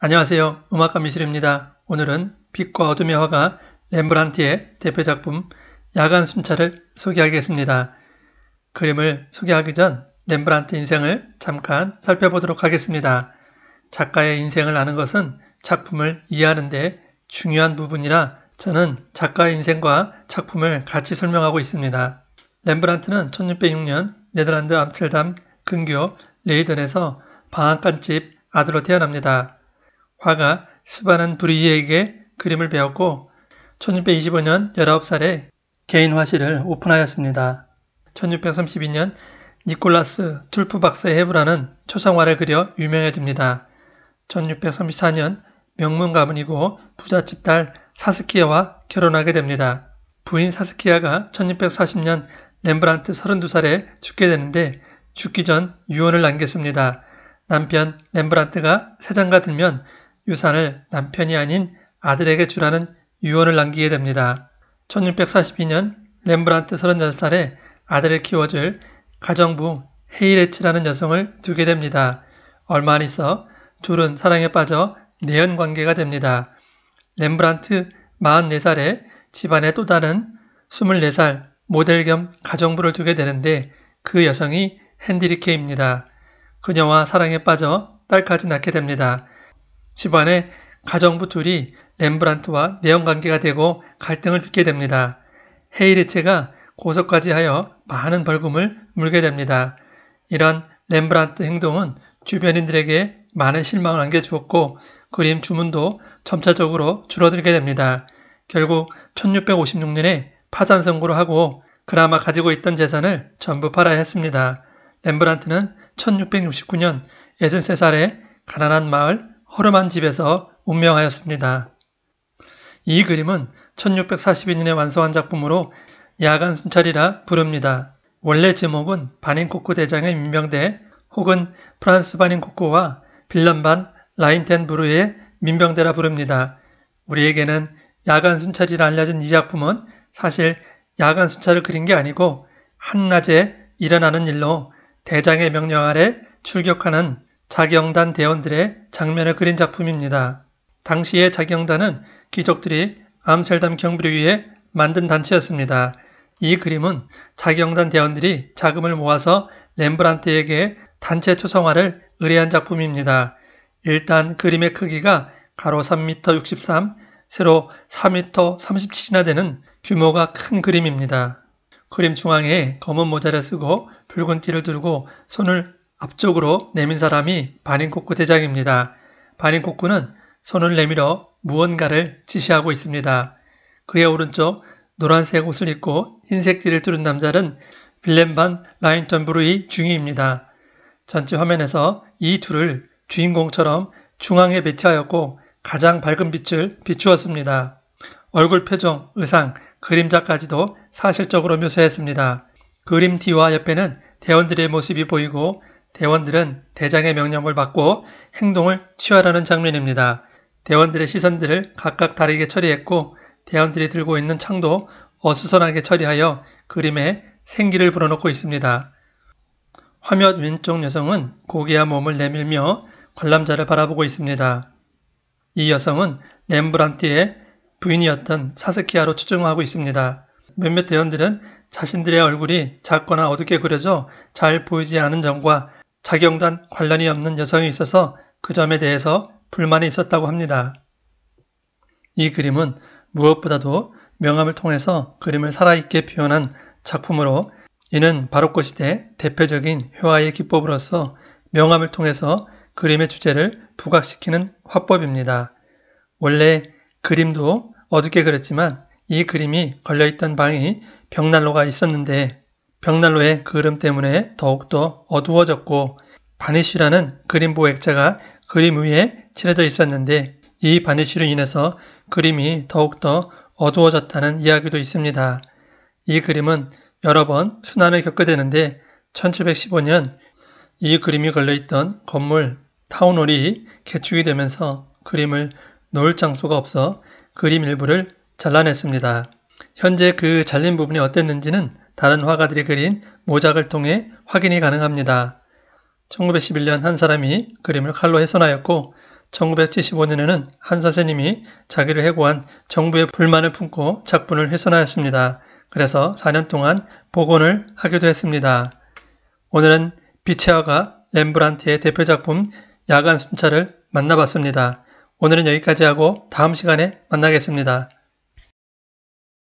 안녕하세요. 음악가 미실입니다. 오늘은 빛과 어둠의 화가 렘브란트의 대표작품 야간 순찰을 소개하겠습니다. 그림을 소개하기 전 렘브란트 인생을 잠깐 살펴보도록 하겠습니다. 작가의 인생을 아는 것은 작품을 이해하는 데 중요한 부분이라 저는 작가의 인생과 작품을 같이 설명하고 있습니다. 렘브란트는 1606년 네덜란드 암스테담 근교 레이든에서 방앗간집 아들로 태어납니다. 화가 스바는 브리지에게 그림을 배웠고 1625년 19살에 개인 화실을 오픈하였습니다. 1632년 니콜라스 툴프 박스의 해부라는 초상화를 그려 유명해집니다. 1634년 명문 가문이고 부잣집 딸 사스키아와 결혼하게 됩니다. 부인 사스키아가 1640년 렘브란트 32살에 죽게 되는데 죽기 전 유언을 남겼습니다. 남편 렘브란트가 세장가 들면 유산을 남편이 아닌 아들에게 주라는 유언을 남기게 됩니다. 1642년 렘브란트 34살에 아들을 키워줄 가정부 헤이레츠라는 여성을 두게 됩니다. 얼마 안 있어 둘은 사랑에 빠져 내연 관계가 됩니다. 렘브란트 44살에 집안의 또 다른 24살 모델 겸 가정부를 두게 되는데 그 여성이 핸디리케입니다. 그녀와 사랑에 빠져 딸까지 낳게 됩니다. 집안에 가정부 둘이 렘브란트와 내연관계가 되고 갈등을 빚게 됩니다. 헤이리체가 고소까지 하여 많은 벌금을 물게 됩니다. 이런 렘브란트 행동은 주변인들에게 많은 실망을 안겨주었고 그림 주문도 점차적으로 줄어들게 됩니다. 결국 1656년에 파산 선고를 하고 그나마 가지고 있던 재산을 전부 팔아야 했습니다. 렘브란트는 1669년 63살에 가난한 마을 허르만 집에서 운명하였습니다. 이 그림은 1642년에 완성한 작품으로 야간 순찰이라 부릅니다. 원래 제목은 바닌코크 대장의 민병대 혹은 프란스 바닌코크와 빌런반 라인텐브루의 민병대라 부릅니다. 우리에게는 야간 순찰이라 알려진 이 작품은 사실 야간 순찰을 그린 게 아니고 한낮에 일어나는 일로 대장의 명령 아래 출격하는 자경단 대원들의 장면을 그린 작품입니다. 당시의 자경단은 귀족들이 암살담 경비를 위해 만든 단체였습니다. 이 그림은 자경단 대원들이 자금을 모아서 렘브란트에게 단체 초상화를 의뢰한 작품입니다. 일단 그림의 크기가 가로 3m 63, 세로 4m 37이나 되는 규모가 큰 그림입니다. 그림 중앙에 검은 모자를 쓰고 붉은 띠를 들고 손을 앞쪽으로 내민 사람이 바닌코쿠 대장입니다. 바닌코쿠는 손을 내밀어 무언가를 지시하고 있습니다. 그의 오른쪽 노란색 옷을 입고 흰색 띠를 뚫은 남자는 빌렘반 라인턴 브루이 중위입니다. 전체 화면에서 이 둘을 주인공처럼 중앙에 배치하였고 가장 밝은 빛을 비추었습니다. 얼굴 표정, 의상, 그림자까지도 사실적으로 묘사했습니다. 그림 뒤와 옆에는 대원들의 모습이 보이고 대원들은 대장의 명령을 받고 행동을 치열하는 장면입니다. 대원들의 시선들을 각각 다르게 처리했고 대원들이 들고 있는 창도 어수선하게 처리하여 그림에 생기를 불어넣고 있습니다. 화면 왼쪽 여성은 고개와 몸을 내밀며 관람자를 바라보고 있습니다. 이 여성은 렘브란트의 부인이었던 사스키아로 추정하고 있습니다. 몇몇 대원들은 자신들의 얼굴이 작거나 어둡게 그려져 잘 보이지 않은 점과 자경단 관련이 없는 여성이 있어서 그 점에 대해서 불만이 있었다고 합니다. 이 그림은 무엇보다도 명암을 통해서 그림을 살아있게 표현한 작품으로 이는 바로크 그 시대 대표적인 효화의 기법으로서 명암을 통해서 그림의 주제를 부각시키는 화법입니다. 원래 그림도 어둡게 그렸지만 이 그림이 걸려있던 방이 벽난로가 있었는데 벽난로의 그름 때문에 더욱더 어두워졌고 바니쉬라는 그림보 액자가 그림 위에 칠해져 있었는데 이 바니쉬로 인해서 그림이 더욱더 어두워졌다는 이야기도 있습니다. 이 그림은 여러 번 순환을 겪게 되는데 1715년 이 그림이 걸려있던 건물 타운홀이 개축이 되면서 그림을 놓을 장소가 없어 그림 일부를 잘라냈습니다. 현재 그 잘린 부분이 어땠는지는 다른 화가들이 그린 모작을 통해 확인이 가능합니다. 1911년 한 사람이 그림을 칼로 훼손하였고 1975년에는 한 선생님이 자기를 해고한 정부의 불만을 품고 작품을 훼손하였습니다. 그래서 4년 동안 복원을 하기도 했습니다. 오늘은 빛의 화가 렘브란트의 대표작품 야간 순찰을 만나봤습니다. 오늘은 여기까지 하고 다음 시간에 만나겠습니다.